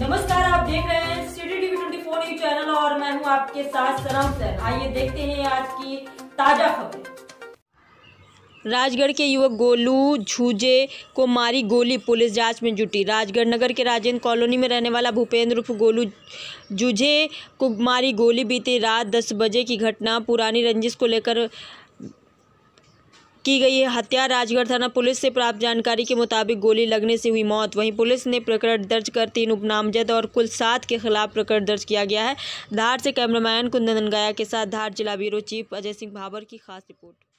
नमस्कार आप देख रहे हैं City TV twenty four news channel और मैं हूं आपके साथ सनम सर आइए देखते हैं आज की ताजा खबर राजगढ़ के युवक गोलू झूझे को मारी गोली पुलिस जांच में जुटी राजगढ़ नगर के राजेंद्र कॉलोनी में रहने वाला भूपेंद्र उर्फ गोलू झूझे को मारी गोली बीती रात दस बजे की घटना पुरानी रंजिश को लेकर की गई है हत्या राजगढ़ थाना पुलिस से प्राप्त जानकारी के मुताबिक गोली लगने से हुई मौत वहीं पुलिस ने प्रकरण दर्ज कर तीन उपनामजद और कुल सात के खिलाफ प्रकरण दर्ज किया गया है धार से कैमरामैन कुंदन गाया के साथ धार जिला ब्यूरो चीफ अजय सिंह भाबर की खास रिपोर्ट